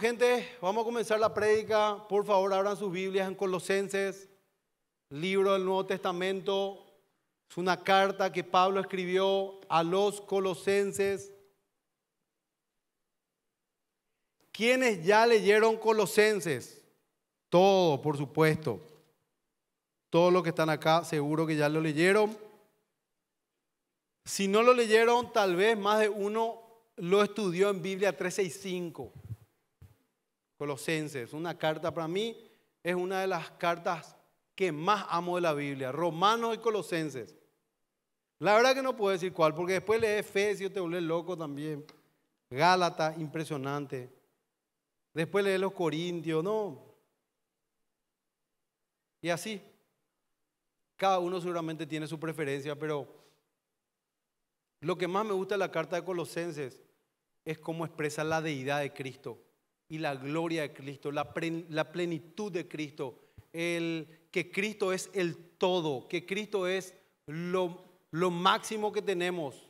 gente, vamos a comenzar la prédica. Por favor, abran sus Biblias en Colosenses, libro del Nuevo Testamento. Es una carta que Pablo escribió a los colosenses. quienes ya leyeron Colosenses? Todo, por supuesto. Todos los que están acá seguro que ya lo leyeron. Si no lo leyeron, tal vez más de uno lo estudió en Biblia 365. Colosenses, una carta para mí es una de las cartas que más amo de la Biblia, Romanos y Colosenses. La verdad que no puedo decir cuál, porque después lees Efesios, te vuelves loco también. Gálata, impresionante. Después lees los Corintios, no. Y así. Cada uno seguramente tiene su preferencia, pero lo que más me gusta de la carta de Colosenses es cómo expresa la deidad de Cristo y la gloria de Cristo, la, plenitud de Cristo, el, que Cristo es el todo, que Cristo es lo, lo máximo que tenemos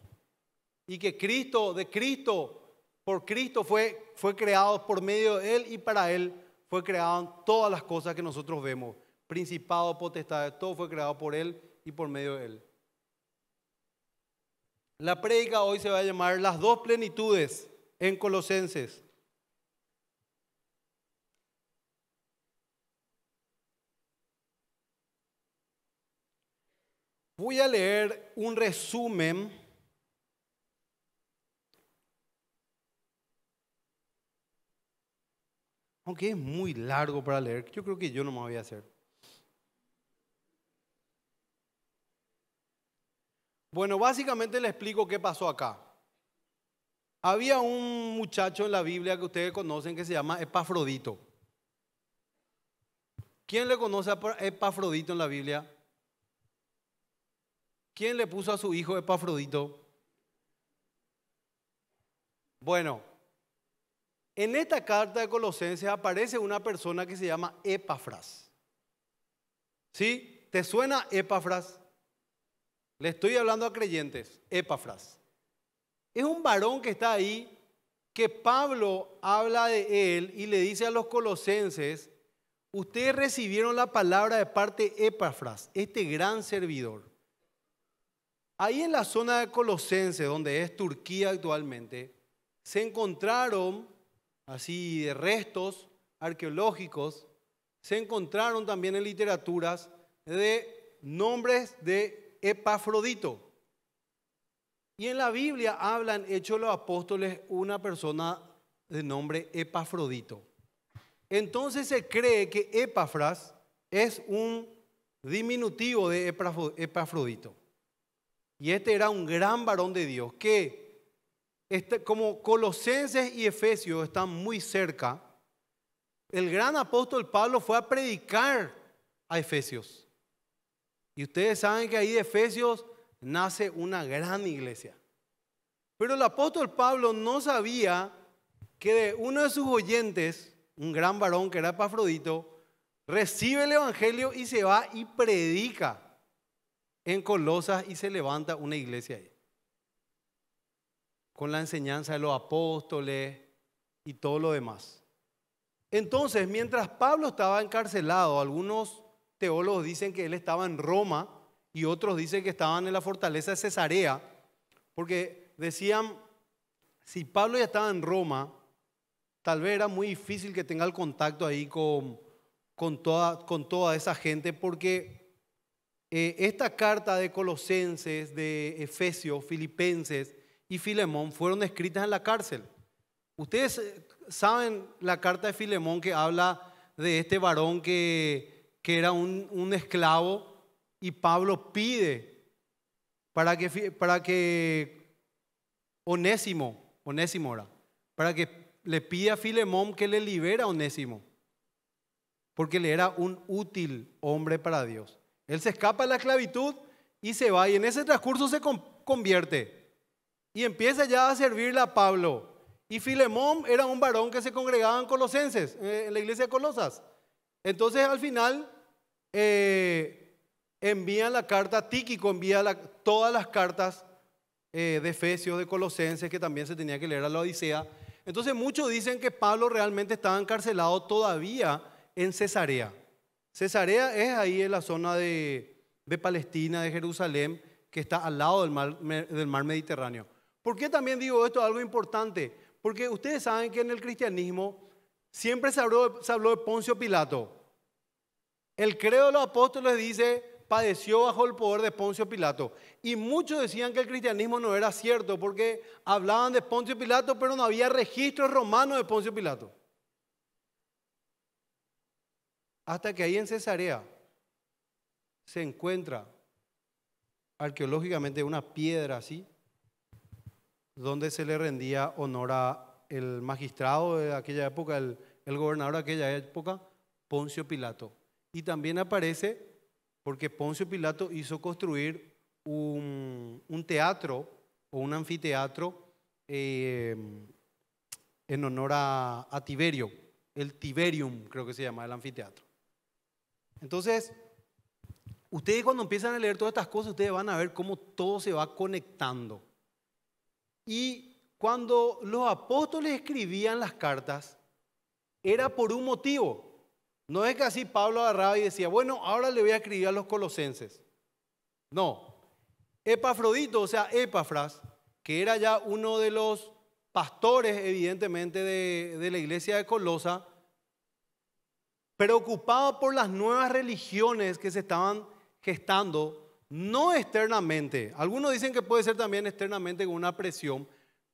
y que Cristo, de Cristo, por Cristo fue, fue creado por medio de Él y para Él fue creado todas las cosas que nosotros vemos, principado, potestad, todo fue creado por Él y por medio de Él. La prédica hoy se va a llamar las dos plenitudes en Colosenses. Voy a leer un resumen Aunque es muy largo para leer, yo creo que yo no me voy a hacer. Bueno, básicamente le explico qué pasó acá. Había un muchacho en la Biblia que ustedes conocen que se llama Epafrodito. ¿Quién le conoce a Epafrodito en la Biblia? ¿Quién le puso a su hijo Epafrodito? Bueno, en esta carta de Colosenses aparece una persona que se llama Epafras. ¿Sí? ¿Te suena Epafras? Le estoy hablando a creyentes, Epafras. Es un varón que está ahí, que Pablo habla de él y le dice a los colosenses, ustedes recibieron la palabra de parte Epafras, este gran servidor. Ahí en la zona de Colosense, donde es Turquía actualmente, se encontraron así de restos arqueológicos, se encontraron también en literaturas de nombres de Epafrodito. Y en la Biblia hablan, hecho los apóstoles, una persona de nombre Epafrodito. Entonces se cree que Epafras es un diminutivo de Epafrodito. Y este era un gran varón de Dios que, este, como Colosenses y Efesios están muy cerca, el gran apóstol Pablo fue a predicar a Efesios. Y ustedes saben que ahí de Efesios nace una gran iglesia. Pero el apóstol Pablo no sabía que de uno de sus oyentes, un gran varón que era Epafrodito, recibe el Evangelio y se va y predica en Colosas y se levanta una iglesia ahí. Con la enseñanza de los apóstoles y todo lo demás. Entonces, mientras Pablo estaba encarcelado, algunos teólogos dicen que él estaba en Roma y otros dicen que estaban en la fortaleza de Cesarea, porque decían, si Pablo ya estaba en Roma, tal vez era muy difícil que tenga el contacto ahí con, con, toda, con toda esa gente, porque eh, esta carta de Colosenses, de Efesios, Filipenses y Filemón fueron escritas en la cárcel. Ustedes eh, saben la carta de Filemón que habla de este varón que, que era un, esclavo y Pablo pide para que, para Onésimo, Onésimo era, para que le pida a Filemón que le libera a Onésimo, porque le era un útil hombre para Dios. Él se escapa de la esclavitud y se va. Y en ese transcurso se convierte. Y empieza ya a servirle a Pablo. Y Filemón era un varón que se congregaba en Colosenses, eh, en la iglesia de Colosas. Entonces al final eh, envía envían la carta, Tíquico envía todas las cartas eh, de Efesios, de Colosenses, que también se tenía que leer a la Odisea. Entonces muchos dicen que Pablo realmente estaba encarcelado todavía en Cesarea. Cesarea es ahí en la zona de, Palestina, de Jerusalén, que está al lado del mar, del mar Mediterráneo. ¿Por qué también digo esto algo importante? Porque ustedes saben que en el cristianismo siempre se habló, de Poncio Pilato. El credo de los apóstoles dice, padeció bajo el poder de Poncio Pilato. Y muchos decían que el cristianismo no era cierto porque hablaban de Poncio Pilato, pero no había registros romanos de Poncio Pilato. Hasta que ahí en Cesarea se encuentra arqueológicamente una piedra así, donde se le rendía honor al el magistrado de aquella época, el, gobernador de aquella época, Poncio Pilato. Y también aparece porque Poncio Pilato hizo construir un, teatro o un anfiteatro eh, en honor a Tiberio, el Tiberium creo que se llama el anfiteatro. Entonces, ustedes cuando empiezan a leer todas estas cosas, ustedes van a ver cómo todo se va conectando. Y cuando los apóstoles escribían las cartas, era por un motivo. No es que así Pablo agarraba y decía, bueno, ahora le voy a escribir a los colosenses. No. Epafrodito, o sea, Epafras, que era ya uno de los pastores, evidentemente, de, de la iglesia de Colosa, preocupado por las nuevas religiones que se estaban gestando, no externamente. Algunos dicen que puede ser también externamente con una presión,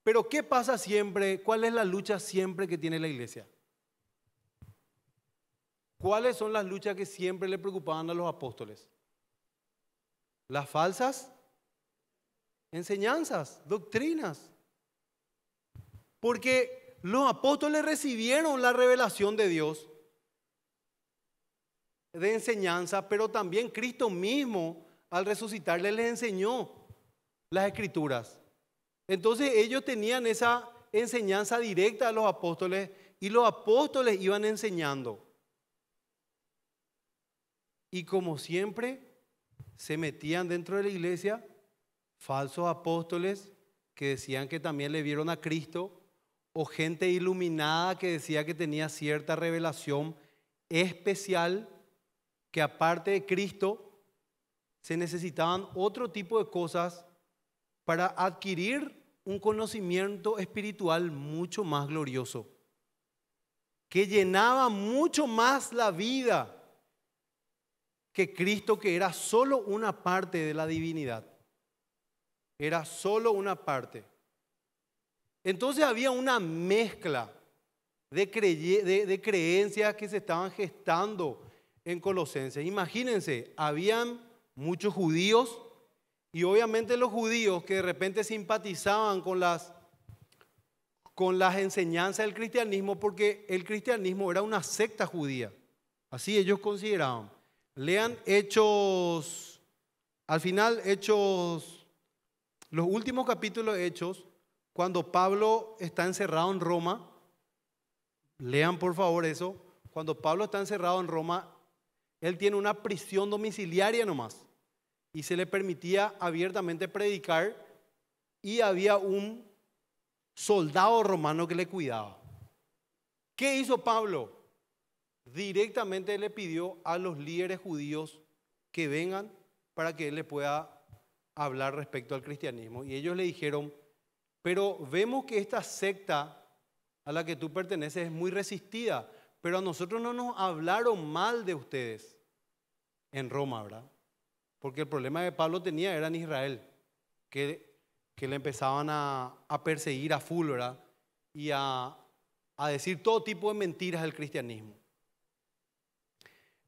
pero ¿qué pasa siempre? ¿Cuál es la lucha siempre que tiene la iglesia? ¿Cuáles son las luchas que siempre le preocupaban a los apóstoles? Las falsas enseñanzas, doctrinas. Porque los apóstoles recibieron la revelación de Dios de enseñanza, pero también Cristo mismo al resucitarle les enseñó las escrituras. Entonces ellos tenían esa enseñanza directa a los apóstoles y los apóstoles iban enseñando. Y como siempre, se metían dentro de la iglesia falsos apóstoles que decían que también le vieron a Cristo o gente iluminada que decía que tenía cierta revelación especial que aparte de Cristo se necesitaban otro tipo de cosas para adquirir un conocimiento espiritual mucho más glorioso, que llenaba mucho más la vida que Cristo, que era solo una parte de la divinidad. Era solo una parte. Entonces había una mezcla de, creencias que se estaban gestando en Colosenses. Imagínense, habían muchos judíos y obviamente los judíos que de repente simpatizaban con las, con las enseñanzas del cristianismo porque el cristianismo era una secta judía. Así ellos consideraban. Lean Hechos, al final Hechos, los últimos capítulos de Hechos, cuando Pablo está encerrado en Roma, lean por favor eso, cuando Pablo está encerrado en Roma, él tiene una prisión domiciliaria nomás. Y se le permitía abiertamente predicar y había un soldado romano que le cuidaba. ¿Qué hizo Pablo? Directamente le pidió a los líderes judíos que vengan para que él le pueda hablar respecto al cristianismo. Y ellos le dijeron, pero vemos que esta secta a la que tú perteneces es muy resistida, pero a nosotros no nos hablaron mal de ustedes en Roma, ¿verdad? Porque el problema que Pablo tenía era en Israel, que, que le empezaban a, perseguir a full, ¿verdad? Y a, decir todo tipo de mentiras del cristianismo.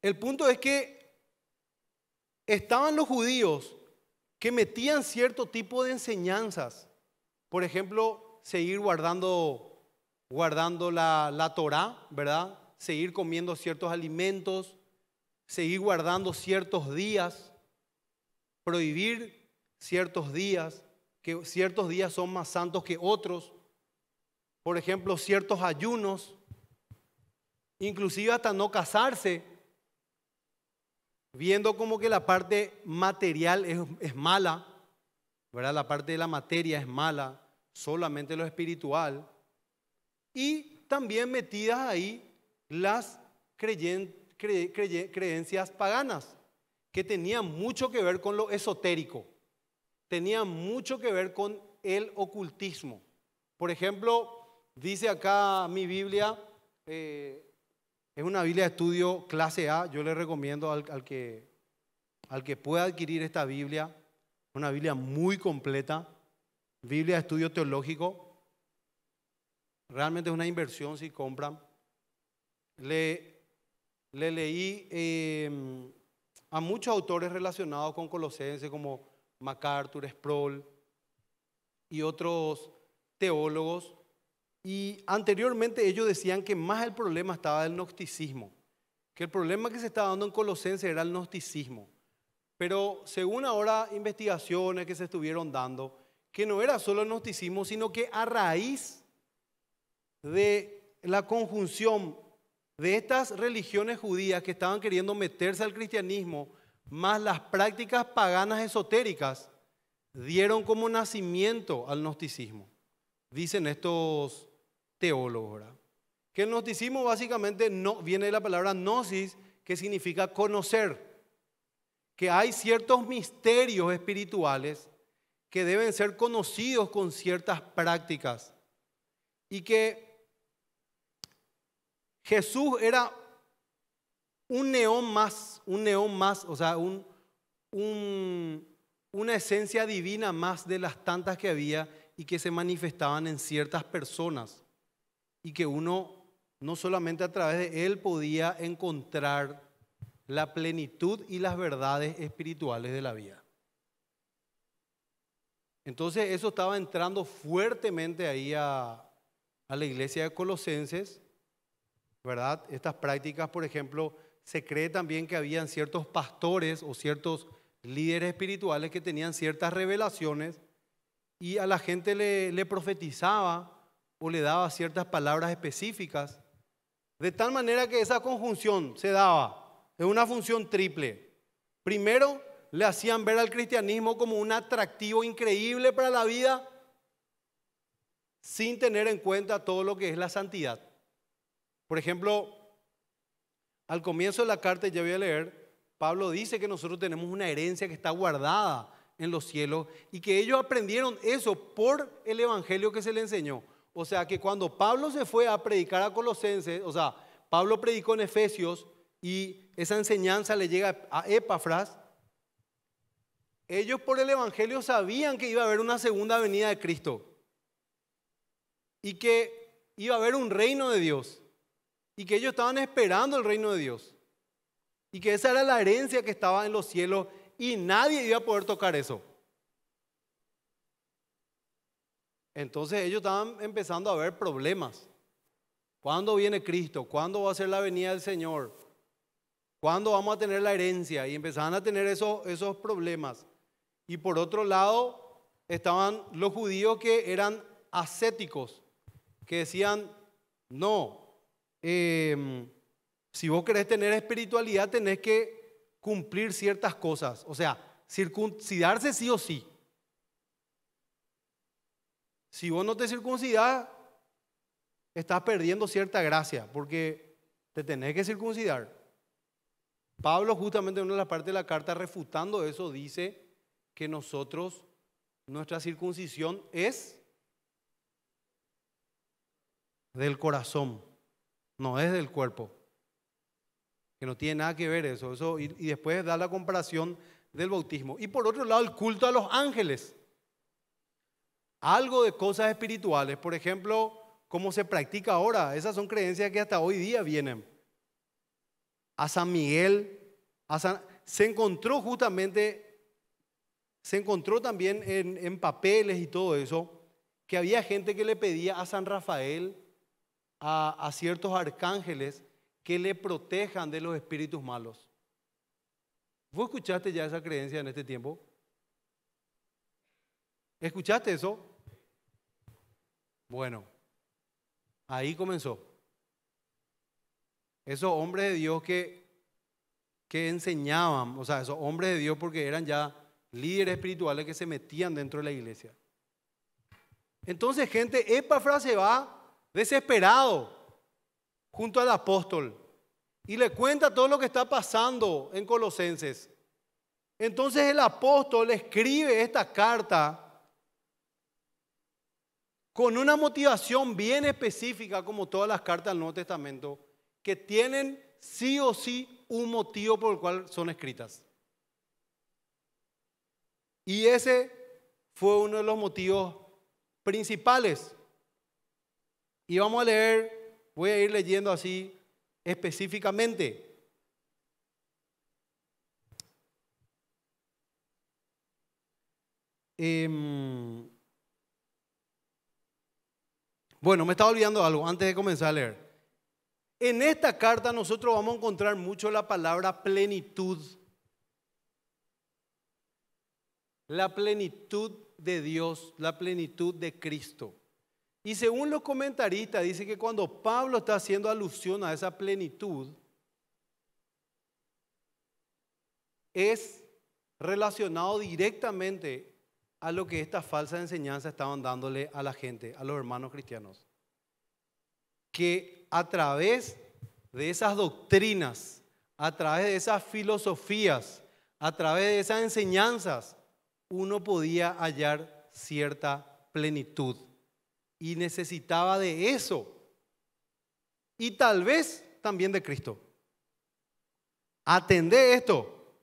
El punto es que estaban los judíos que metían cierto tipo de enseñanzas. Por ejemplo, seguir guardando, guardando la, la Torah, ¿verdad? Seguir comiendo ciertos alimentos, seguir guardando ciertos días, prohibir ciertos días, que ciertos días son más santos que otros, por ejemplo, ciertos ayunos, inclusive hasta no casarse, viendo como que la parte material es, mala, ¿verdad? La parte de la materia es mala, solamente lo espiritual. Y también metidas ahí las creyentes creencias paganas que tenían mucho que ver con lo esotérico, tenían mucho que ver con el ocultismo. Por ejemplo, dice acá mi Biblia, eh, es una Biblia de estudio clase A, yo le recomiendo al, que, al que pueda adquirir esta Biblia, una Biblia muy completa, Biblia de estudio teológico, realmente es una inversión si compran. Le, le leí em, a muchos autores relacionados con Colosense como MacArthur, Sproul y otros teólogos. Y anteriormente ellos decían que más el problema estaba del gnosticismo, que el problema que se estaba dando en Colosense era el gnosticismo. Pero según ahora investigaciones que se estuvieron dando, que no era solo el gnosticismo, sino que a raíz de la conjunción de estas religiones judías que estaban queriendo meterse al cristianismo, más las prácticas paganas esotéricas, dieron como nacimiento al gnosticismo. Dicen estos teólogos, Que el gnosticismo básicamente no, viene de la palabra gnosis, que significa conocer. Que hay ciertos misterios espirituales que deben ser conocidos con ciertas prácticas. Y que Jesús era un neón más, un neón más, o sea, una esencia divina más de las tantas que había y que se manifestaban en ciertas personas y que uno no solamente a través de él podía encontrar la plenitud y las verdades espirituales de la vida. Entonces eso estaba entrando fuertemente ahí a, a la iglesia de Colosenses ¿verdad? Estas prácticas, por ejemplo, se cree también que habían ciertos pastores o ciertos líderes espirituales que tenían ciertas revelaciones y a la gente le, profetizaba o le daba ciertas palabras específicas, de tal manera que esa conjunción se daba en una función triple. Primero, le hacían ver al cristianismo como un atractivo increíble para la vida sin tener en cuenta todo lo que es la santidad. Por ejemplo, al comienzo de la carta, ya voy a leer, Pablo dice que nosotros tenemos una herencia que está guardada en los cielos y que ellos aprendieron eso por el evangelio que se le enseñó. O sea que cuando Pablo se fue a predicar a Colosenses, o sea, Pablo predicó en Efesios y esa enseñanza le llega a Epafras, ellos por el evangelio sabían que iba a haber una segunda venida de Cristo y que iba a haber un reino de Dios y que ellos estaban esperando el reino de Dios y que esa era la herencia que estaba en los cielos y nadie iba a poder tocar eso. Entonces ellos estaban empezando a ver problemas. ¿Cuándo viene Cristo? ¿Cuándo va a ser la venida del Señor? ¿Cuándo vamos a tener la herencia? Y empezaban a tener esos, esos problemas. Y por otro lado estaban los judíos que eran ascéticos, que decían, no, Em, si vos querés tener espiritualidad, tenés que cumplir ciertas cosas. O sea, circuncidarse sí o sí. Si vos no te circuncidas, estás perdiendo cierta gracia, porque te tenés que circuncidar. Pablo justamente en una de las partes de la carta refutando eso dice que nosotros, nuestra circuncisión es del corazón no es del cuerpo. Que no tiene nada que ver eso. eso y, después da la comparación del bautismo. Y por otro lado, el culto a los ángeles. Algo de cosas espirituales, por ejemplo, como se practica ahora. Esas son creencias que hasta hoy día vienen. A San Miguel, a San... se encontró justamente, se encontró también en, en papeles y todo eso, que había gente que le pedía a San Rafael, a, ciertos arcángeles que le protejan de los espíritus malos. ¿Vos escuchaste ya esa creencia en este tiempo? ¿Escuchaste eso? Bueno, ahí comenzó. Esos hombres de Dios que, que enseñaban, o sea, esos hombres de Dios porque eran ya líderes espirituales que se metían dentro de la iglesia. Entonces, gente, esta frase va desesperado, junto al apóstol, y le cuenta todo lo que está pasando en Colosenses. Entonces el apóstol escribe esta carta con una motivación bien específica, como todas las cartas del Nuevo Testamento, que tienen sí o sí un motivo por el cual son escritas. Y ese fue uno de los motivos principales y vamos a leer, voy a ir leyendo así específicamente. Em, bueno, me estaba olvidando algo antes de comenzar a leer. En esta carta nosotros vamos a encontrar mucho la palabra plenitud. La plenitud de Dios, la plenitud de Cristo. Y según los comentaristas, dice que cuando Pablo está haciendo alusión a esa plenitud, es relacionado directamente a lo que estas falsas enseñanzas estaban dándole a la gente, a los hermanos cristianos. Que a través de esas doctrinas, a través de esas filosofías, a través de esas enseñanzas, uno podía hallar cierta plenitud y necesitaba de eso. Y tal vez también de Cristo. Atendé esto,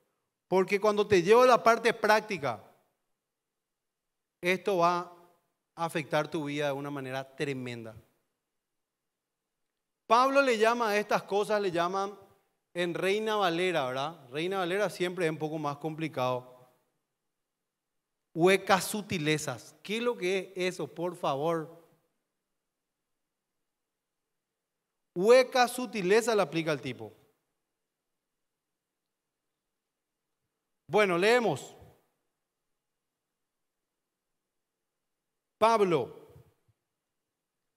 porque cuando te llevo la parte práctica, esto va a afectar tu vida de una manera tremenda. Pablo le llama a estas cosas, le llaman en Reina Valera, ¿verdad? Reina Valera siempre es un poco más complicado. Huecas sutilezas. ¿Qué es lo que es eso? Por favor. Hueca sutileza la aplica al tipo. Bueno, leemos. Pablo,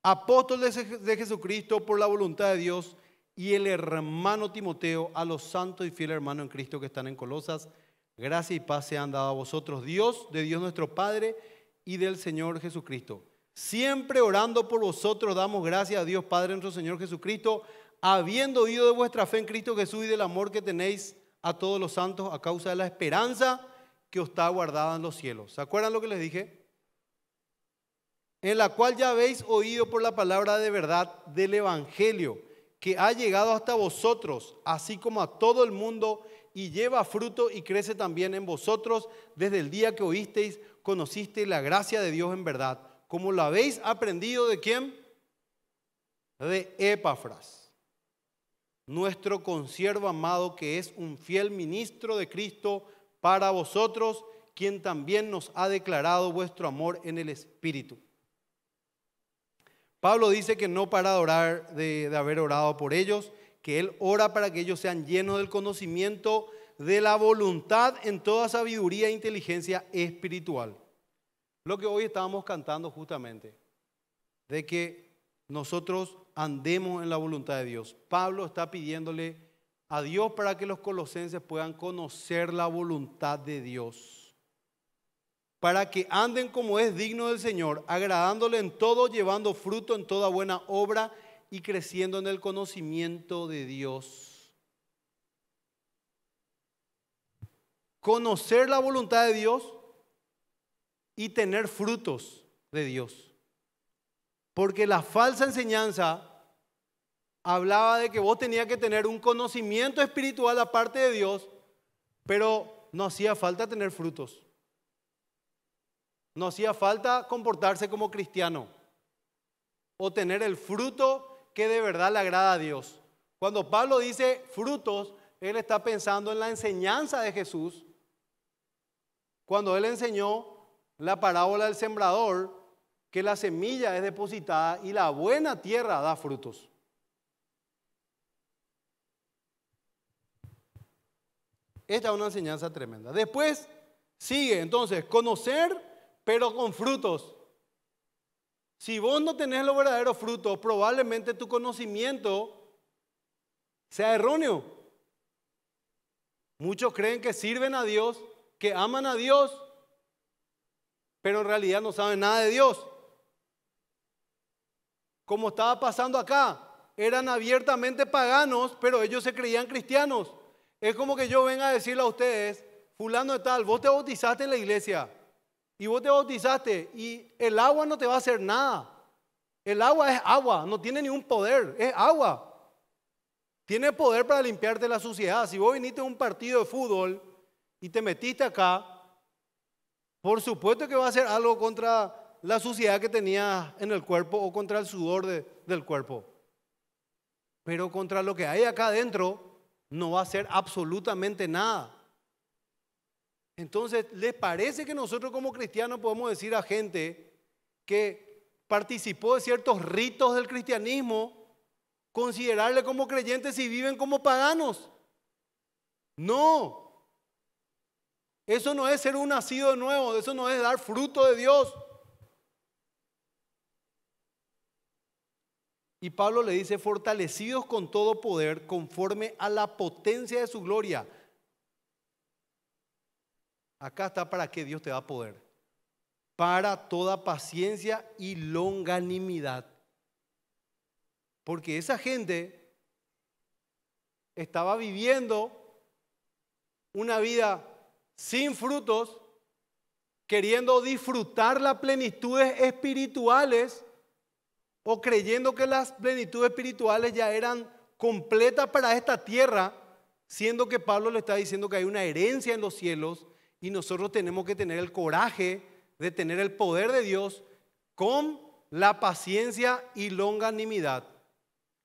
apóstol de Jesucristo por la voluntad de Dios, y el hermano Timoteo, a los santos y fieles hermanos en Cristo que están en Colosas, gracia y paz se han dado a vosotros, Dios, de Dios nuestro Padre y del Señor Jesucristo. Siempre orando por vosotros damos gracias a Dios Padre nuestro Señor Jesucristo, habiendo oído de vuestra fe en Cristo Jesús y del amor que tenéis a todos los santos a causa de la esperanza que os está guardada en los cielos. ¿Se acuerdan lo que les dije? En la cual ya habéis oído por la palabra de verdad del Evangelio, que ha llegado hasta vosotros, así como a todo el mundo, y lleva fruto y crece también en vosotros desde el día que oísteis, conocisteis la gracia de Dios en verdad ¿Cómo lo habéis aprendido de quién? De Epafras, nuestro consiervo amado que es un fiel ministro de Cristo para vosotros, quien también nos ha declarado vuestro amor en el Espíritu. Pablo dice que no para de orar de haber orado por ellos, que él ora para que ellos sean llenos del conocimiento de la voluntad en toda sabiduría e inteligencia espiritual. Lo que hoy estábamos cantando justamente, de que nosotros andemos en la voluntad de Dios. Pablo está pidiéndole a Dios para que los colosenses puedan conocer la voluntad de Dios, para que anden como es digno del Señor, agradándole en todo, llevando fruto en toda buena obra y creciendo en el conocimiento de Dios. Conocer la voluntad de Dios y tener frutos de Dios. Porque la falsa enseñanza hablaba de que vos tenías que tener un conocimiento espiritual aparte de Dios, pero no hacía falta tener frutos. No hacía falta comportarse como cristiano o tener el fruto que de verdad le agrada a Dios. Cuando Pablo dice frutos, él está pensando en la enseñanza de Jesús. Cuando él enseñó la parábola del sembrador, que la semilla es depositada y la buena tierra da frutos. Esta es una enseñanza tremenda. Después sigue, entonces, conocer, pero con frutos. Si vos no tenés los verdaderos frutos, probablemente tu conocimiento sea erróneo. Muchos creen que sirven a Dios, que aman a Dios, pero en realidad no saben nada de Dios. Como estaba pasando acá, eran abiertamente paganos, pero ellos se creían cristianos. Es como que yo venga a decirle a ustedes, fulano de tal, vos te bautizaste en la iglesia y vos te bautizaste y el agua no te va a hacer nada. El agua es agua, no tiene ningún poder, es agua. Tiene poder para limpiarte la suciedad. Si vos viniste a un partido de fútbol y te metiste acá, por supuesto que va a hacer algo contra la suciedad que tenía en el cuerpo o contra el sudor del cuerpo. Pero contra lo que hay acá adentro no va a hacer absolutamente nada. Entonces, ¿les parece que nosotros como cristianos podemos decir a gente que participó de ciertos ritos del cristianismo, considerarle como creyentes si viven como paganos? No, eso no es ser un nacido nuevo, eso no es dar fruto de Dios. Y Pablo le dice, fortalecidos con todo poder, conforme a la potencia de su gloria. Acá está para qué Dios te da poder. Para toda paciencia y longanimidad. Porque esa gente estaba viviendo una vida sin frutos, queriendo disfrutar las plenitudes espirituales o creyendo que las plenitudes espirituales ya eran completas para esta tierra, siendo que Pablo le está diciendo que hay una herencia en los cielos y nosotros tenemos que tener el coraje de tener el poder de Dios con la paciencia y longanimidad.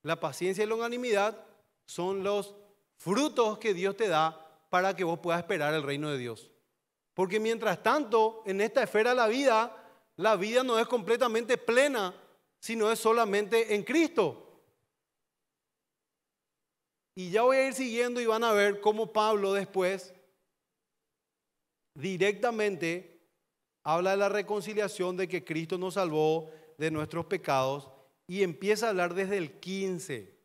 La paciencia y longanimidad son los frutos que Dios te da para que vos puedas esperar el reino de Dios. Porque mientras tanto, en esta esfera de la vida, la vida no es completamente plena, sino es solamente en Cristo. Y ya voy a ir siguiendo y van a ver cómo Pablo después directamente habla de la reconciliación, de que Cristo nos salvó de nuestros pecados y empieza a hablar desde el 15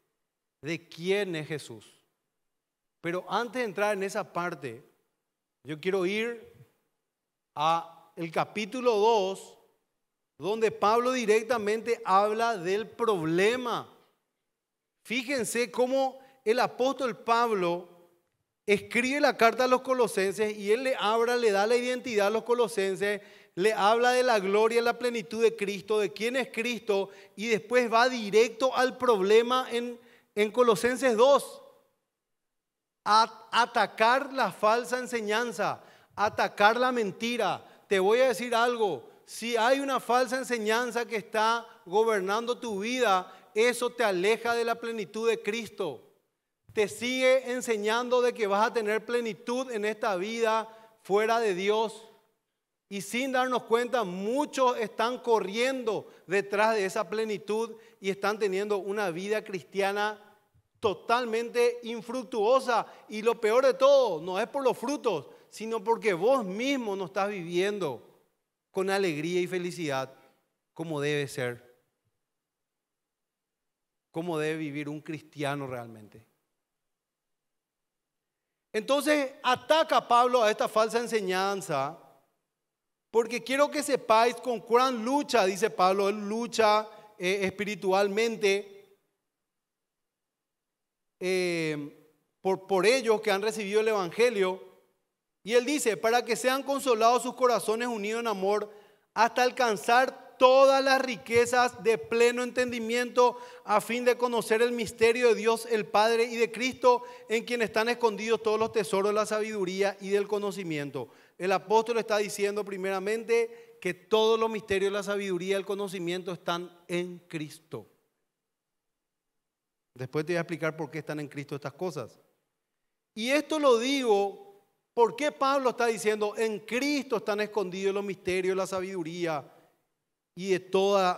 de quién es Jesús. Pero antes de entrar en esa parte, yo quiero ir a el capítulo 2 donde Pablo directamente habla del problema. Fíjense cómo el apóstol Pablo escribe la carta a los colosenses y él le habla, le da la identidad a los colosenses, le habla de la gloria, la plenitud de Cristo, de quién es Cristo, y después va directo al problema en, en Colosenses 2 atacar la falsa enseñanza, atacar la mentira. Te voy a decir algo, si hay una falsa enseñanza que está gobernando tu vida, eso te aleja de la plenitud de Cristo. Te sigue enseñando de que vas a tener plenitud en esta vida fuera de Dios. Y sin darnos cuenta, muchos están corriendo detrás de esa plenitud y están teniendo una vida cristiana totalmente infructuosa. Y lo peor de todo, no es por los frutos, sino porque vos mismo no estás viviendo con alegría y felicidad como debe ser. como debe vivir un cristiano realmente. Entonces ataca Pablo a esta falsa enseñanza, porque quiero que sepáis con cuán lucha, dice Pablo, él lucha eh, espiritualmente eh, por, por ellos que han recibido el Evangelio. Y él dice, para que sean consolados sus corazones unidos en amor hasta alcanzar todas las riquezas de pleno entendimiento a fin de conocer el misterio de Dios el Padre y de Cristo en quien están escondidos todos los tesoros de la sabiduría y del conocimiento. El apóstol está diciendo primeramente que todos los misterios de la sabiduría y el conocimiento están en Cristo. Después te voy a explicar por qué están en Cristo estas cosas. Y esto lo digo porque Pablo está diciendo, en Cristo están escondidos los misterios, la sabiduría y de,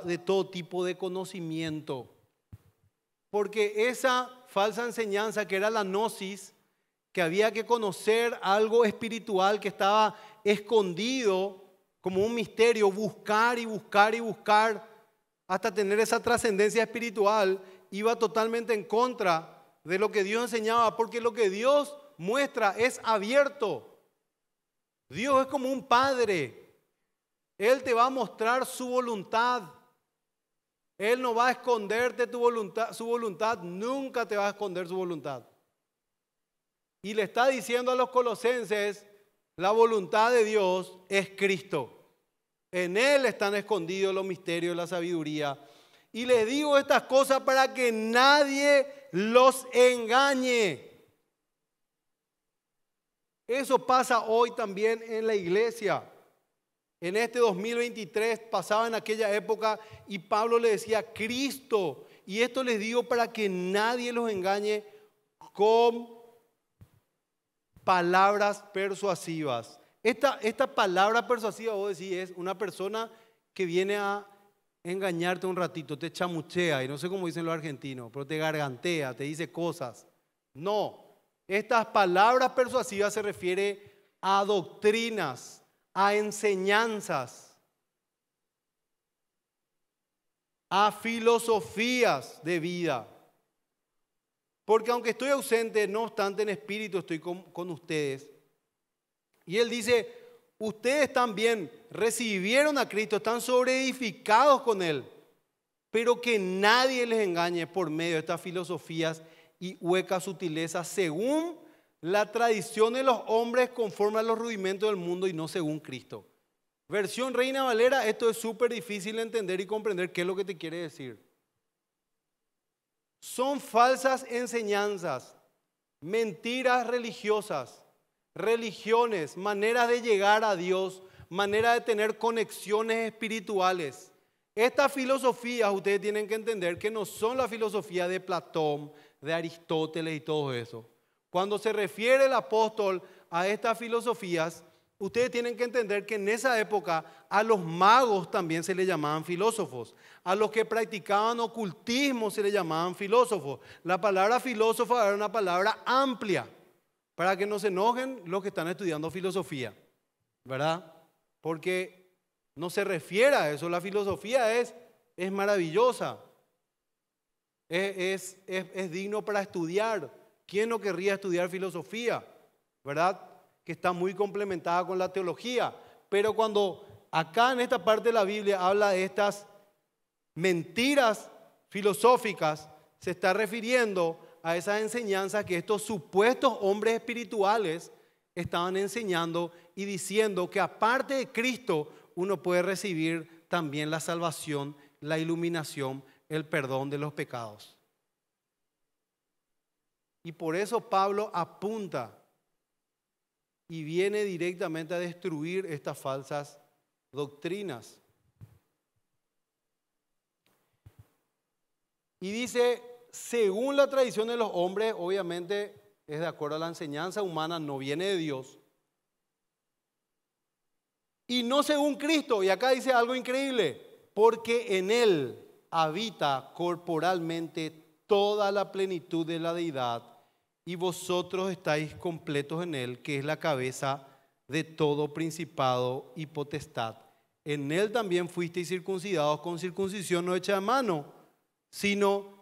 de todo tipo de conocimiento. Porque esa falsa enseñanza que era la gnosis, que había que conocer algo espiritual que estaba escondido como un misterio, buscar y buscar y buscar hasta tener esa trascendencia espiritual, iba totalmente en contra de lo que Dios enseñaba, porque lo que Dios muestra es abierto. Dios es como un padre. Él te va a mostrar su voluntad. Él no va a esconderte tu voluntad, su voluntad, nunca te va a esconder su voluntad. Y le está diciendo a los colosenses, la voluntad de Dios es Cristo. En Él están escondidos los misterios de la sabiduría. Y les digo estas cosas para que nadie los engañe. Eso pasa hoy también en la iglesia. En este 2023 pasaba en aquella época y Pablo le decía, Cristo, y esto les digo para que nadie los engañe con palabras persuasivas. Esta, esta palabra persuasiva, vos decís, es una persona que viene a engañarte un ratito, te chamuchea, y no sé cómo dicen los argentinos, pero te gargantea, te dice cosas. No, estas palabras persuasivas se refieren a doctrinas, a enseñanzas, a filosofías de vida. Porque aunque estoy ausente, no obstante en espíritu estoy con ustedes. Y él dice, Ustedes también recibieron a Cristo, están sobreedificados con Él. Pero que nadie les engañe por medio de estas filosofías y huecas sutilezas, según la tradición de los hombres, conforme a los rudimentos del mundo y no según Cristo. Versión Reina Valera, esto es súper difícil de entender y comprender qué es lo que te quiere decir. Son falsas enseñanzas, mentiras religiosas religiones, maneras de llegar a Dios, manera de tener conexiones espirituales. Estas filosofías ustedes tienen que entender que no son la filosofía de Platón, de Aristóteles y todo eso. Cuando se refiere el apóstol a estas filosofías, ustedes tienen que entender que en esa época a los magos también se les llamaban filósofos, a los que practicaban ocultismo se les llamaban filósofos. La palabra filósofo era una palabra amplia para que no se enojen los que están estudiando filosofía, ¿verdad? Porque no se refiere a eso, la filosofía es, es maravillosa, es, es digno para estudiar. ¿Quién no querría estudiar filosofía? ¿Verdad? Que está muy complementada con la teología. Pero cuando acá en esta parte de la Biblia habla de estas mentiras filosóficas, se está refiriendo a esa enseñanza que estos supuestos hombres espirituales estaban enseñando y diciendo que aparte de Cristo uno puede recibir también la salvación, la iluminación, el perdón de los pecados. Y por eso Pablo apunta y viene directamente a destruir estas falsas doctrinas. Y dice según la tradición de los hombres, obviamente es de acuerdo a la enseñanza humana, no viene de Dios. Y no según Cristo. Y acá dice algo increíble, porque en Él habita corporalmente toda la plenitud de la deidad y vosotros estáis completos en Él, que es la cabeza de todo principado y potestad. En Él también fuisteis circuncidados con circuncisión no hecha de mano, sino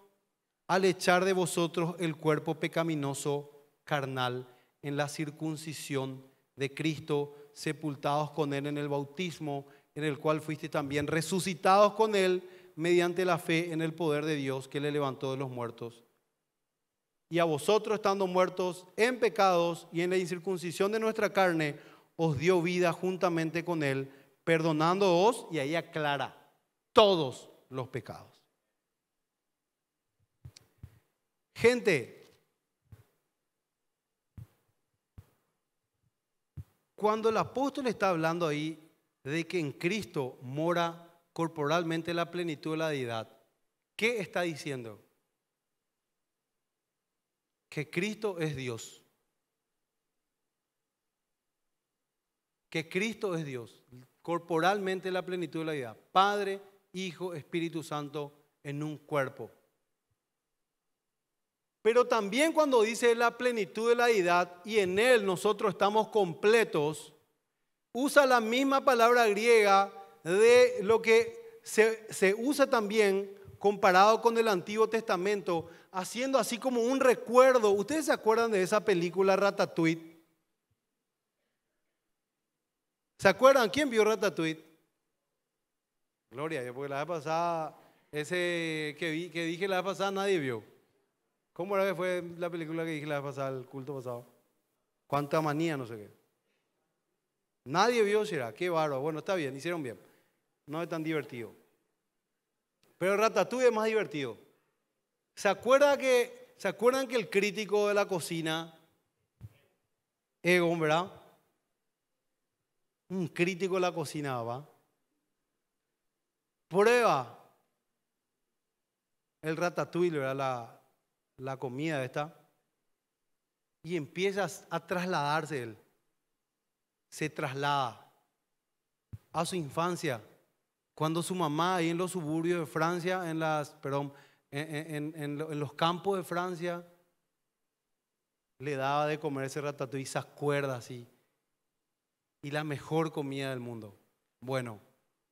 al echar de vosotros el cuerpo pecaminoso carnal en la circuncisión de Cristo, sepultados con Él en el bautismo, en el cual fuiste también resucitados con Él mediante la fe en el poder de Dios que le levantó de los muertos. Y a vosotros, estando muertos en pecados y en la incircuncisión de nuestra carne, os dio vida juntamente con Él, perdonándoos, y ahí aclara, todos los pecados. Gente, cuando el apóstol está hablando ahí de que en Cristo mora corporalmente la plenitud de la deidad, ¿qué está diciendo? Que Cristo es Dios. Que Cristo es Dios. Corporalmente la plenitud de la deidad. Padre, Hijo, Espíritu Santo en un cuerpo. Pero también cuando dice la plenitud de la edad y en él nosotros estamos completos, usa la misma palabra griega de lo que se, usa también comparado con el Antiguo Testamento, haciendo así como un recuerdo. ¿Ustedes se acuerdan de esa película Ratatouille? ¿Se acuerdan? ¿Quién vio Ratatouille? Gloria, porque la vez pasada, ese que, vi, que dije la vez pasada nadie vio. ¿Cómo era que fue la película que dije la vez pasada, el culto pasado? ¿Cuánta manía, no sé qué? Nadie vio era. qué bárbaro. Bueno, está bien, hicieron bien. No es tan divertido. Pero el Ratatouille es más divertido. ¿Se, acuerda que, ¿Se acuerdan que el crítico de la cocina, Egon, verdad? Un crítico de la cocinaba? Prueba el ratatouille, ¿verdad? La, la comida esta, y empieza a trasladarse él. Se traslada a su infancia, cuando su mamá ahí en los suburbios de Francia, en, las, perdón, en, los campos de Francia, le daba de comer ese ratatouille, esas cuerdas así, y la mejor comida del mundo. Bueno,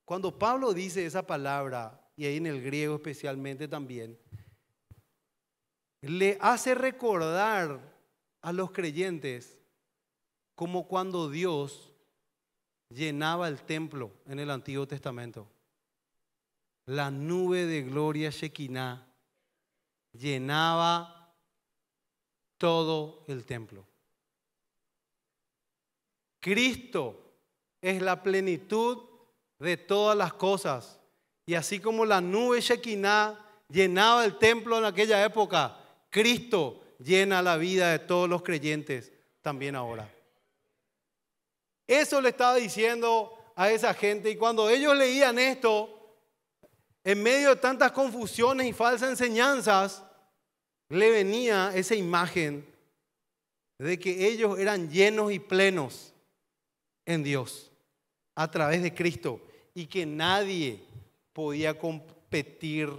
cuando Pablo dice esa palabra, y ahí en el griego especialmente también, le hace recordar a los creyentes como cuando Dios llenaba el templo en el Antiguo Testamento. La nube de gloria Shekinah llenaba todo el templo. Cristo es la plenitud de todas las cosas. Y así como la nube Shekinah llenaba el templo en aquella época, Cristo llena la vida de todos los creyentes también ahora. Eso le estaba diciendo a esa gente y cuando ellos leían esto, en medio de tantas confusiones y falsas enseñanzas, le venía esa imagen de que ellos eran llenos y plenos en Dios a través de Cristo y que nadie podía competir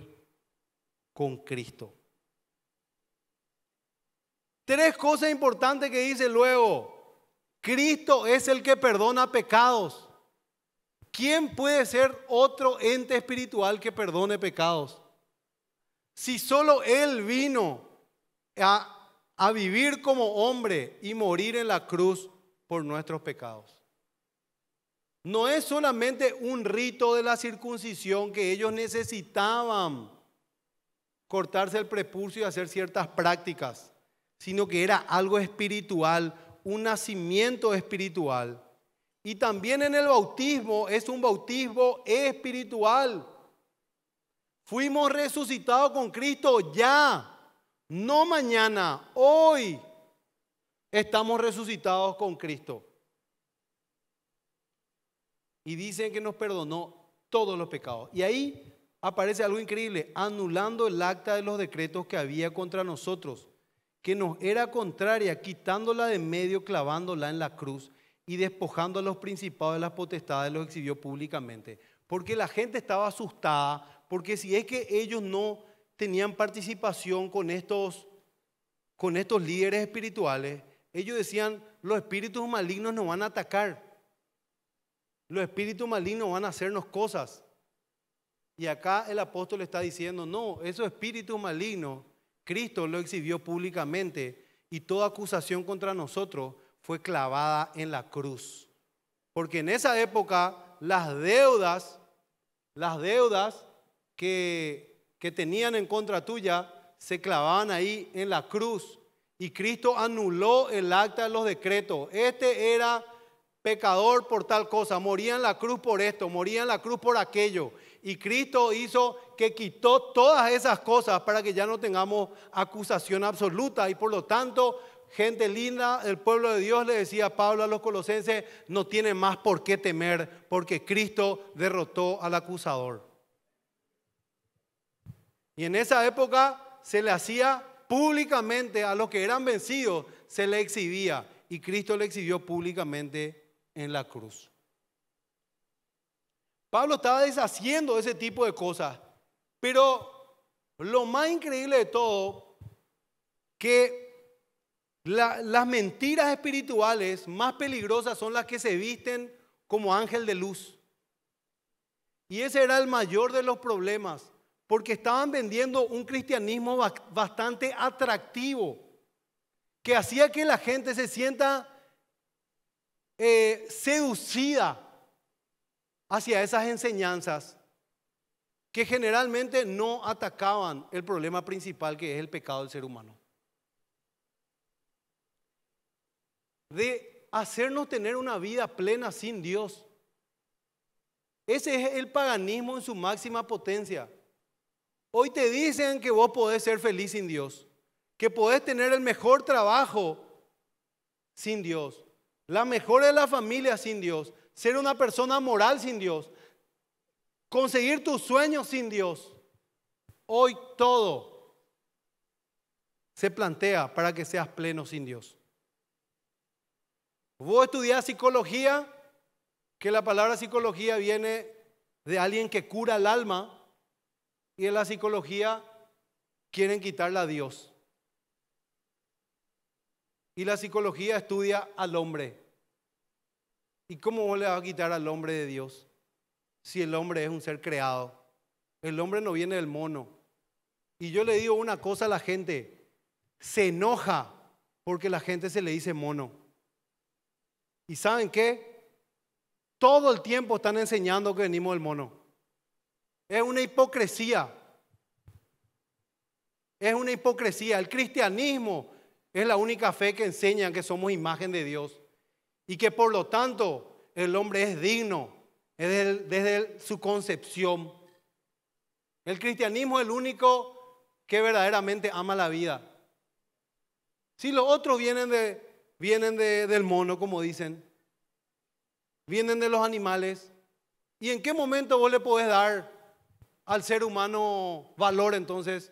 con Cristo. Tres cosas importantes que dice luego. Cristo es el que perdona pecados. ¿Quién puede ser otro ente espiritual que perdone pecados? Si solo Él vino a, a, vivir como hombre y morir en la cruz por nuestros pecados. No es solamente un rito de la circuncisión que ellos necesitaban cortarse el prepucio y hacer ciertas prácticas sino que era algo espiritual, un nacimiento espiritual. Y también en el bautismo es un bautismo espiritual. Fuimos resucitados con Cristo ya, no mañana, hoy estamos resucitados con Cristo. Y dicen que nos perdonó todos los pecados. Y ahí aparece algo increíble, anulando el acta de los decretos que había contra nosotros que nos era contraria, quitándola de medio, clavándola en la cruz y despojando a los principados de las potestades, los exhibió públicamente. Porque la gente estaba asustada, porque si es que ellos no tenían participación con estos, con estos líderes espirituales, ellos decían, los espíritus malignos nos van a atacar, los espíritus malignos van a hacernos cosas. Y acá el apóstol está diciendo, no, esos espíritus malignos Cristo lo exhibió públicamente y toda acusación contra nosotros fue clavada en la cruz. Porque en esa época las deudas, las deudas que, que tenían en contra tuya, se clavaban ahí en la cruz. Y Cristo anuló el acta de los decretos. Este era pecador por tal cosa, moría en la cruz por esto, moría en la cruz por aquello. Y Cristo hizo que quitó todas esas cosas para que ya no tengamos acusación absoluta. Y por lo tanto, gente linda, el pueblo de Dios le decía a Pablo a los colosenses, no tiene más por qué temer porque Cristo derrotó al acusador. Y en esa época se le hacía públicamente a los que eran vencidos, se le exhibía. Y Cristo le exhibió públicamente en la cruz. Pablo estaba deshaciendo ese tipo de cosas. Pero lo más increíble de todo, que las mentiras espirituales más peligrosas son las que se visten como ángel de luz. Y ese era el mayor de los problemas, porque estaban vendiendo un cristianismo bastante atractivo, que hacía que la gente se sienta eh, seducida hacia esas enseñanzas que generalmente no atacaban el problema principal que es el pecado del ser humano. De hacernos tener una vida plena sin Dios. Ese es el paganismo en su máxima potencia. Hoy te dicen que vos podés ser feliz sin Dios, que podés tener el mejor trabajo sin Dios, la mejor de la familia sin Dios, ser una persona moral sin Dios, conseguir tus sueños sin Dios. Hoy todo se plantea para que seas pleno sin Dios. Vos estudiás psicología, que la palabra psicología viene de alguien que cura el alma, y en la psicología quieren quitarla a Dios. Y la psicología estudia al hombre, ¿Y cómo le va a quitar al hombre de Dios si el hombre es un ser creado? El hombre no viene del mono. Y yo le digo una cosa a la gente, se enoja porque la gente se le dice mono. ¿Y saben qué? Todo el tiempo están enseñando que venimos del mono. Es una hipocresía. Es una hipocresía. El cristianismo es la única fe que enseña que somos imagen de Dios y que por lo tanto el hombre es digno desde, desde su concepción. El cristianismo es el único que verdaderamente ama la vida. Si los otros vienen, de, vienen del mono, como dicen, vienen de los animales, ¿y en qué momento vos le podés dar al ser humano valor entonces?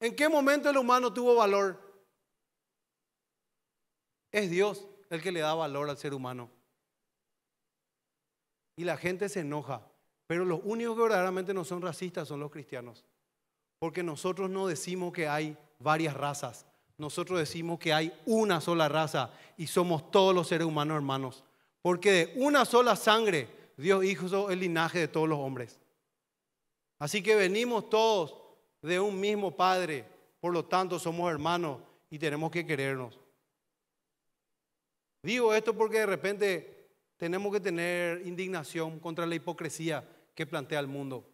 ¿En qué momento el humano tuvo valor? Es Dios el que le da valor al ser humano. Y la gente se enoja. Pero los únicos que verdaderamente no son racistas son los cristianos. Porque nosotros no decimos que hay varias razas. Nosotros decimos que hay una sola raza y somos todos los seres humanos hermanos. Porque de una sola sangre Dios hizo el linaje de todos los hombres. Así que venimos todos de un mismo Padre. Por lo tanto, somos hermanos y tenemos que querernos. Digo esto porque de repente tenemos que tener indignación contra la hipocresía que plantea el mundo.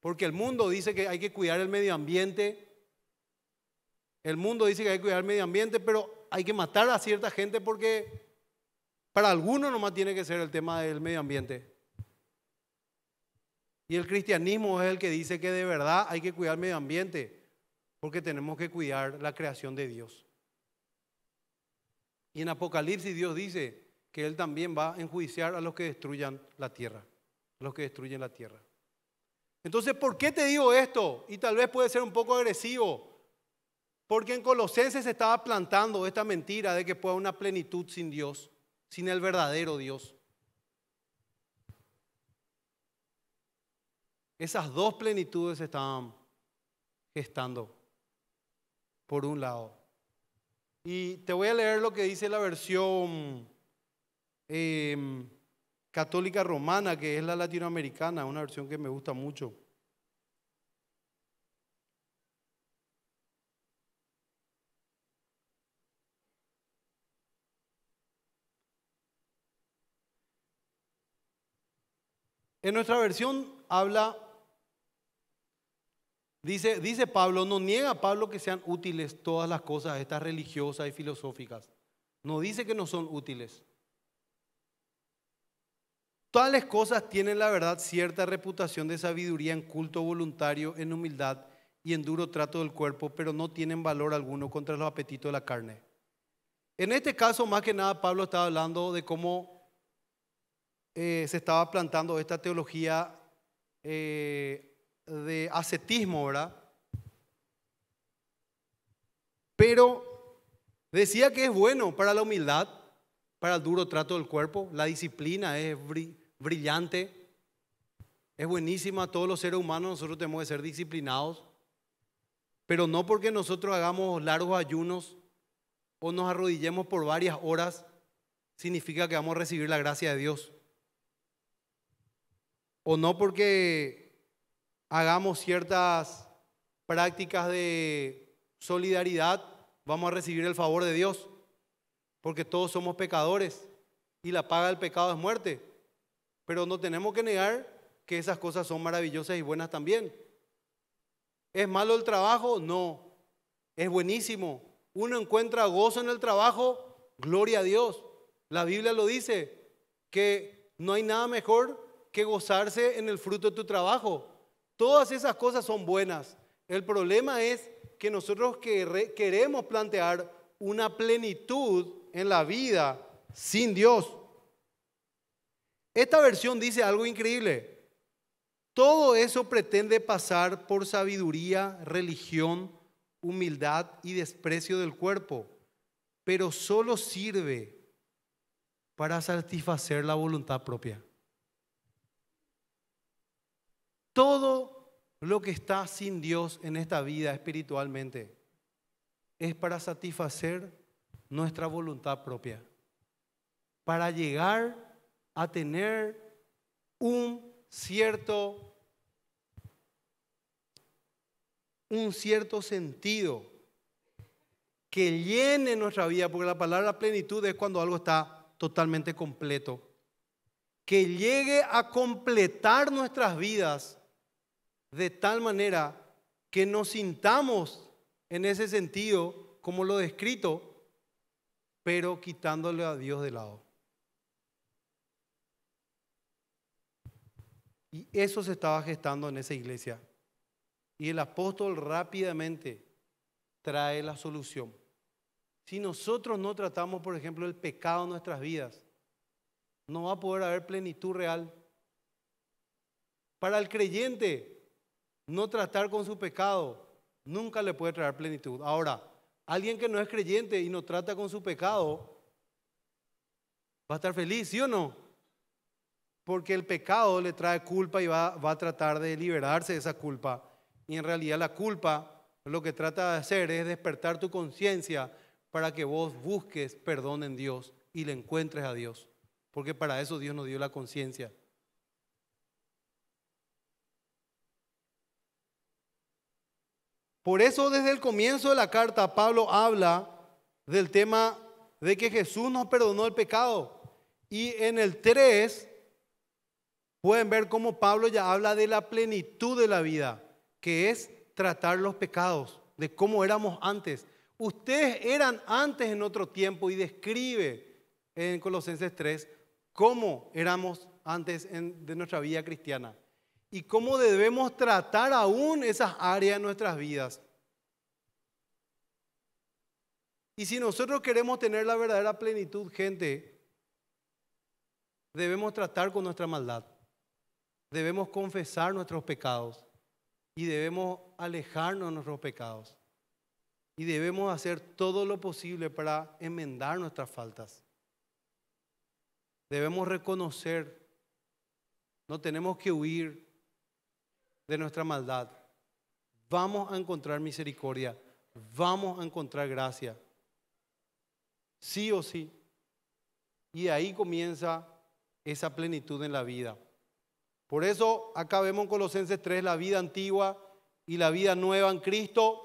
Porque el mundo dice que hay que cuidar el medio ambiente. El mundo dice que hay que cuidar el medio ambiente, pero hay que matar a cierta gente porque para algunos nomás tiene que ser el tema del medio ambiente. Y el cristianismo es el que dice que de verdad hay que cuidar el medio ambiente, porque tenemos que cuidar la creación de Dios. Y en Apocalipsis Dios dice que Él también va a enjuiciar a los que destruyan la tierra, a los que destruyen la tierra. Entonces, ¿por qué te digo esto? Y tal vez puede ser un poco agresivo, porque en Colosenses se estaba plantando esta mentira de que pueda una plenitud sin Dios, sin el verdadero Dios. Esas dos plenitudes estaban gestando. Por un lado, y te voy a leer lo que dice la versión em, católica romana, que es la latinoamericana, una versión que me gusta mucho. En nuestra versión habla Dice, Pablo, no niega a Pablo que sean útiles todas las cosas, estas religiosas y filosóficas. No dice que no son útiles. Todas las cosas tienen la verdad cierta reputación de sabiduría en culto voluntario, en humildad y en duro trato del cuerpo, pero no tienen valor alguno contra los apetitos de la carne. En este caso, más que nada, Pablo estaba hablando de cómo eh, se estaba plantando esta teología eh, de ascetismo, ¿verdad? Pero decía que es bueno para la humildad, para el duro trato del cuerpo, la disciplina es brillante, es buenísima, todos los seres humanos nosotros tenemos que ser disciplinados, pero no porque nosotros hagamos largos ayunos o nos arrodillemos por varias horas, significa que vamos a recibir la gracia de Dios. O no porque hagamos ciertas prácticas de solidaridad, vamos a recibir el favor de Dios, porque todos somos pecadores y la paga del pecado es muerte. Pero no tenemos que negar que esas cosas son maravillosas y buenas también. ¿Es malo el trabajo? No, es buenísimo. Uno encuentra gozo en el trabajo, gloria a Dios. La Biblia lo dice, que no hay nada mejor que gozarse en el fruto de tu trabajo. Todas esas cosas son buenas. El problema es que nosotros queremos plantear una plenitud en la vida sin Dios. Esta versión dice algo increíble. Todo eso pretende pasar por sabiduría, religión, humildad y desprecio del cuerpo, pero solo sirve para satisfacer la voluntad propia. Todo lo que está sin Dios en esta vida espiritualmente es para satisfacer nuestra voluntad propia, para llegar a tener un cierto un cierto sentido que llene nuestra vida, porque la palabra plenitud es cuando algo está totalmente completo, que llegue a completar nuestras vidas de tal manera que nos sintamos en ese sentido como lo descrito, pero quitándole a Dios de lado. Y eso se estaba gestando en esa iglesia. Y el apóstol rápidamente trae la solución. Si nosotros no tratamos, por ejemplo, el pecado en nuestras vidas, no va a poder haber plenitud real. Para el creyente, no tratar con su pecado nunca le puede traer plenitud. Ahora, alguien que no es creyente y no trata con su pecado, va a estar feliz, ¿sí o no? Porque el pecado le trae culpa y va, va a tratar de liberarse de esa culpa. Y en realidad la culpa lo que trata de hacer es despertar tu conciencia para que vos busques perdón en Dios y le encuentres a Dios. Porque para eso Dios nos dio la conciencia. Por eso desde el comienzo de la carta Pablo habla del tema de que Jesús nos perdonó el pecado. Y en el 3 pueden ver cómo Pablo ya habla de la plenitud de la vida, que es tratar los pecados, de cómo éramos antes. Ustedes eran antes en otro tiempo y describe en Colosenses 3 cómo éramos antes de nuestra vida cristiana y cómo debemos tratar aún esas áreas en nuestras vidas. Y si nosotros queremos tener la verdadera plenitud, gente, debemos tratar con nuestra maldad, debemos confesar nuestros pecados y debemos alejarnos de nuestros pecados. Y debemos hacer todo lo posible para enmendar nuestras faltas. Debemos reconocer, no tenemos que huir, de nuestra maldad, vamos a encontrar misericordia, vamos a encontrar gracia. Sí o sí. Y ahí comienza esa plenitud en la vida. Por eso acá vemos en Colosenses 3 la vida antigua y la vida nueva en Cristo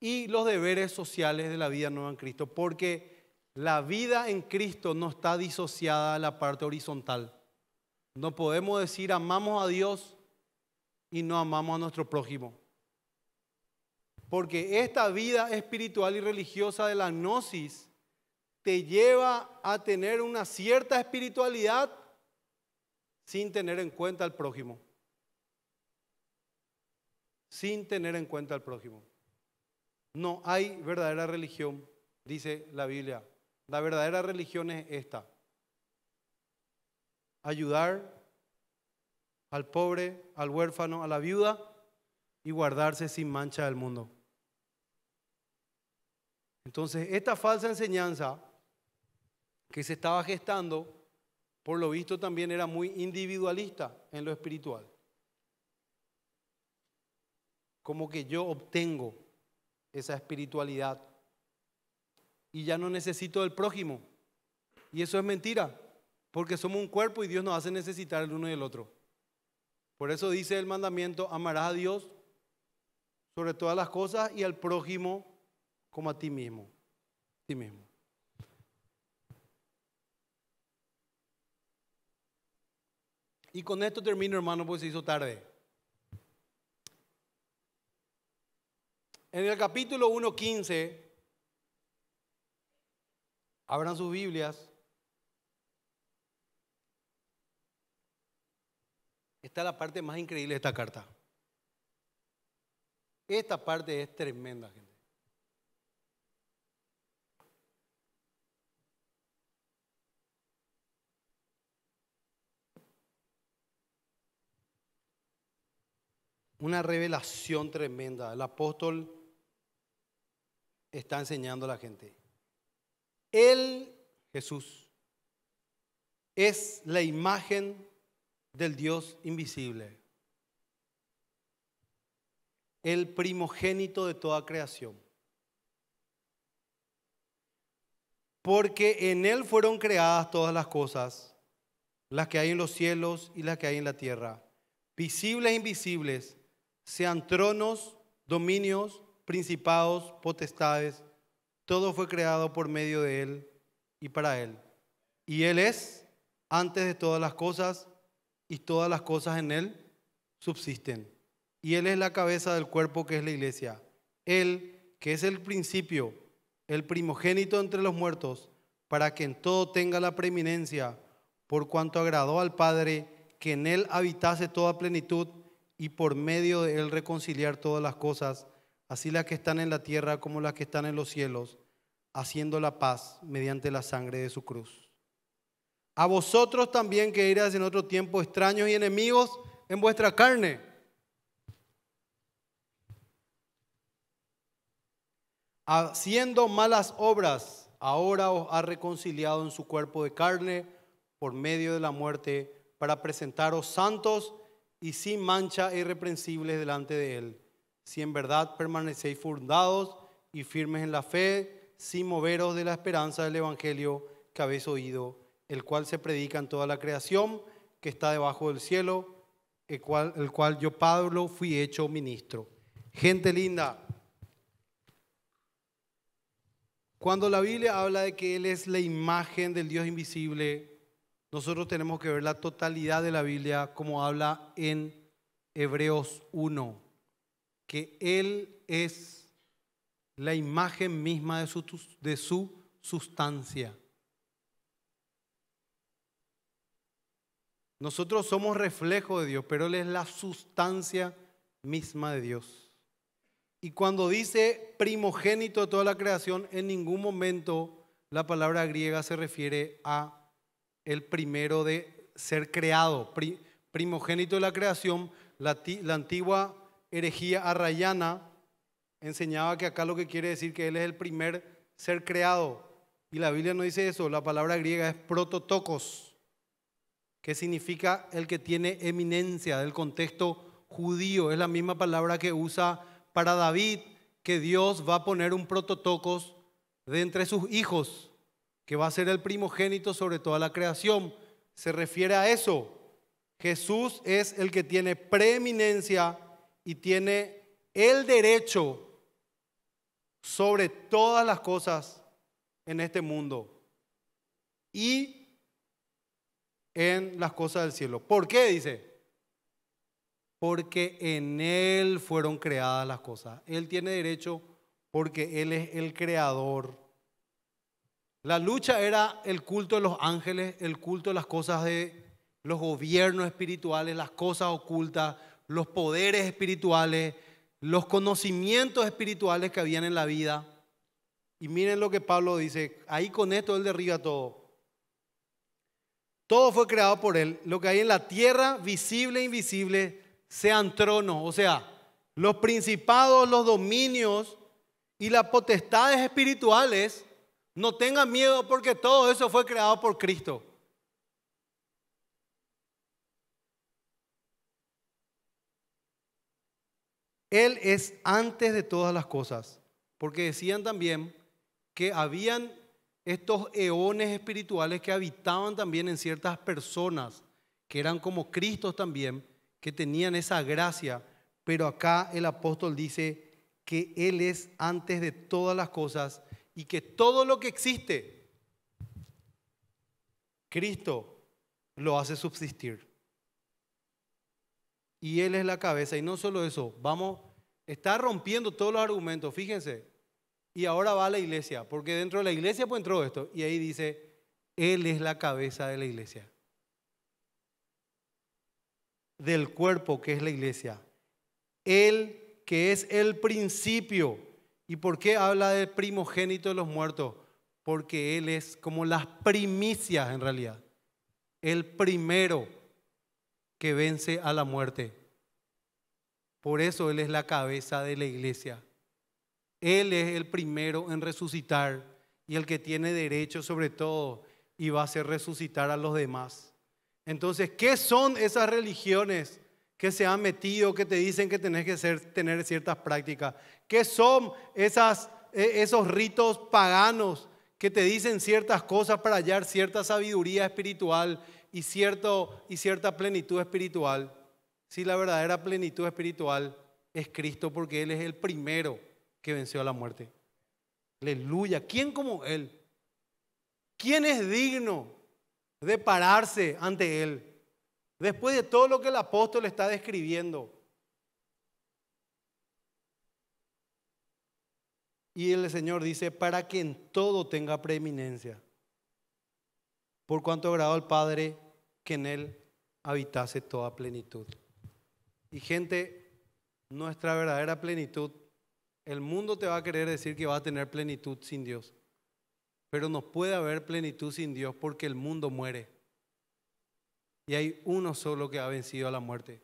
y los deberes sociales de la vida nueva en Cristo, porque la vida en Cristo no está disociada a la parte horizontal. No podemos decir amamos a Dios y no amamos a nuestro prójimo. Porque esta vida espiritual y religiosa de la gnosis te lleva a tener una cierta espiritualidad sin tener en cuenta al prójimo. Sin tener en cuenta al prójimo. No hay verdadera religión, dice la Biblia. La verdadera religión es esta ayudar al pobre, al huérfano, a la viuda y guardarse sin mancha del mundo. Entonces, esta falsa enseñanza que se estaba gestando, por lo visto también era muy individualista en lo espiritual. Como que yo obtengo esa espiritualidad y ya no necesito del prójimo. Y eso es mentira. Porque somos un cuerpo y Dios nos hace necesitar el uno y el otro. Por eso dice el mandamiento, amarás a Dios sobre todas las cosas y al prójimo como a ti mismo. ti mismo. Y con esto termino, hermano, porque se hizo tarde. En el capítulo 1.15, abran sus Biblias. está la parte más increíble de esta carta. Esta parte es tremenda, gente. Una revelación tremenda. El apóstol está enseñando a la gente. Él, Jesús, es la imagen del Dios invisible, el primogénito de toda creación. Porque en Él fueron creadas todas las cosas, las que hay en los cielos y las que hay en la tierra, visibles e invisibles, sean tronos, dominios, principados, potestades, todo fue creado por medio de Él y para Él. Y Él es antes de todas las cosas y todas las cosas en Él subsisten. Y Él es la cabeza del cuerpo que es la iglesia. Él, que es el principio, el primogénito entre los muertos, para que en todo tenga la preeminencia, por cuanto agradó al Padre que en Él habitase toda plenitud y por medio de Él reconciliar todas las cosas, así las que están en la tierra como las que están en los cielos, haciendo la paz mediante la sangre de su cruz a vosotros también que eras en otro tiempo extraños y enemigos en vuestra carne. Haciendo malas obras, ahora os ha reconciliado en su cuerpo de carne por medio de la muerte para presentaros santos y sin mancha e irreprensibles delante de Él, si en verdad permanecéis fundados y firmes en la fe, sin moveros de la esperanza del Evangelio que habéis oído el cual se predica en toda la creación que está debajo del cielo, el cual, yo, Pablo, fui hecho ministro. Gente linda, cuando la Biblia habla de que Él es la imagen del Dios invisible, nosotros tenemos que ver la totalidad de la Biblia como habla en Hebreos 1, que Él es la imagen misma de su, de su sustancia. Nosotros somos reflejo de Dios, pero Él es la sustancia misma de Dios. Y cuando dice primogénito de toda la creación, en ningún momento la palabra griega se refiere a el primero de ser creado. Primogénito de la creación, la, antigua herejía arrayana enseñaba que acá lo que quiere decir que Él es el primer ser creado. Y la Biblia no dice eso, la palabra griega es prototocos ¿Qué significa el que tiene eminencia del contexto judío. Es la misma palabra que usa para David, que Dios va a poner un prototocos de entre sus hijos, que va a ser el primogénito sobre toda la creación. Se refiere a eso. Jesús es el que tiene preeminencia y tiene el derecho sobre todas las cosas en este mundo. Y en las cosas del cielo. ¿Por qué? Dice. Porque en Él fueron creadas las cosas. Él tiene derecho porque Él es el creador. La lucha era el culto de los ángeles, el culto de las cosas de los gobiernos espirituales, las cosas ocultas, los poderes espirituales, los conocimientos espirituales que habían en la vida. Y miren lo que Pablo dice, ahí con esto él derriba todo. Todo fue creado por Él. Lo que hay en la tierra, visible e invisible, sean tronos, o sea, los principados, los dominios y las potestades espirituales, no tengan miedo porque todo eso fue creado por Cristo. Él es antes de todas las cosas, porque decían también que habían estos eones espirituales que habitaban también en ciertas personas, que eran como Cristos también, que tenían esa gracia, pero acá el apóstol dice que Él es antes de todas las cosas y que todo lo que existe, Cristo lo hace subsistir. Y Él es la cabeza. Y no solo eso, vamos, está rompiendo todos los argumentos. Fíjense, y ahora va a la iglesia, porque dentro de la iglesia pues entró esto. Y ahí dice, Él es la cabeza de la iglesia. Del cuerpo que es la iglesia. Él que es el principio. ¿Y por qué habla del primogénito de los muertos? Porque Él es como las primicias en realidad. El primero que vence a la muerte. Por eso Él es la cabeza de la iglesia. Él es el primero en resucitar y el que tiene derecho sobre todo y va a hacer resucitar a los demás. Entonces, ¿qué son esas religiones que se han metido, que te dicen que tenés que ser, tener ciertas prácticas? ¿Qué son e, esos ritos paganos que te dicen ciertas cosas para hallar cierta sabiduría espiritual y, cierto, y cierta plenitud espiritual? Si la verdadera plenitud espiritual es Cristo porque Él es el primero que venció a la muerte. Aleluya. ¿Quién como Él? ¿Quién es digno de pararse ante Él? Después de todo lo que el apóstol está describiendo. Y el Señor dice, para que en todo tenga preeminencia, por cuanto agradó al Padre que en Él habitase toda plenitud. Y gente, nuestra verdadera plenitud el mundo te va a querer decir que va a tener plenitud sin Dios. Pero no puede haber plenitud sin Dios porque el mundo muere. Y hay uno solo que ha vencido a la muerte.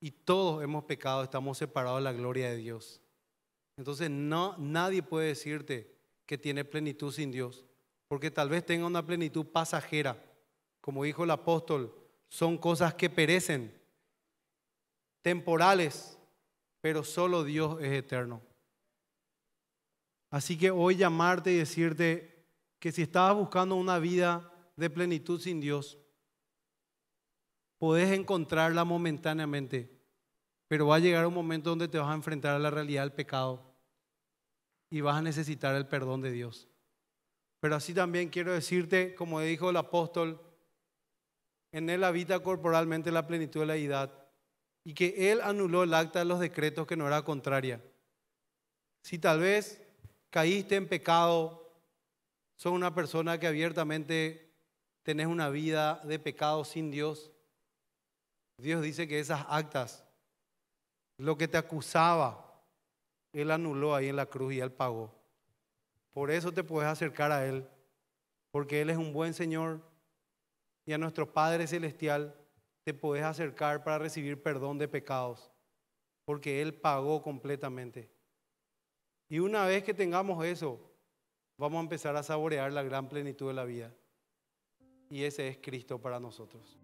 Y todos hemos pecado, estamos separados de la gloria de Dios. Entonces no, nadie puede decirte que tiene plenitud sin Dios, porque tal vez tenga una plenitud pasajera. Como dijo el apóstol, son cosas que perecen, temporales, pero solo Dios es eterno. Así que hoy llamarte y decirte que si estabas buscando una vida de plenitud sin Dios, podés encontrarla momentáneamente, pero va a llegar un momento donde te vas a enfrentar a la realidad del pecado y vas a necesitar el perdón de Dios. Pero así también quiero decirte, como dijo el apóstol, en él habita corporalmente la plenitud de la edad y que él anuló el acta de los decretos que no era contraria. Si tal vez caíste en pecado, son una persona que abiertamente tenés una vida de pecado sin Dios, Dios dice que esas actas, lo que te acusaba, Él anuló ahí en la cruz y Él pagó. Por eso te puedes acercar a Él, porque Él es un buen Señor y a nuestro Padre Celestial te podés acercar para recibir perdón de pecados, porque Él pagó completamente. Y una vez que tengamos eso, vamos a empezar a saborear la gran plenitud de la vida. Y ese es Cristo para nosotros.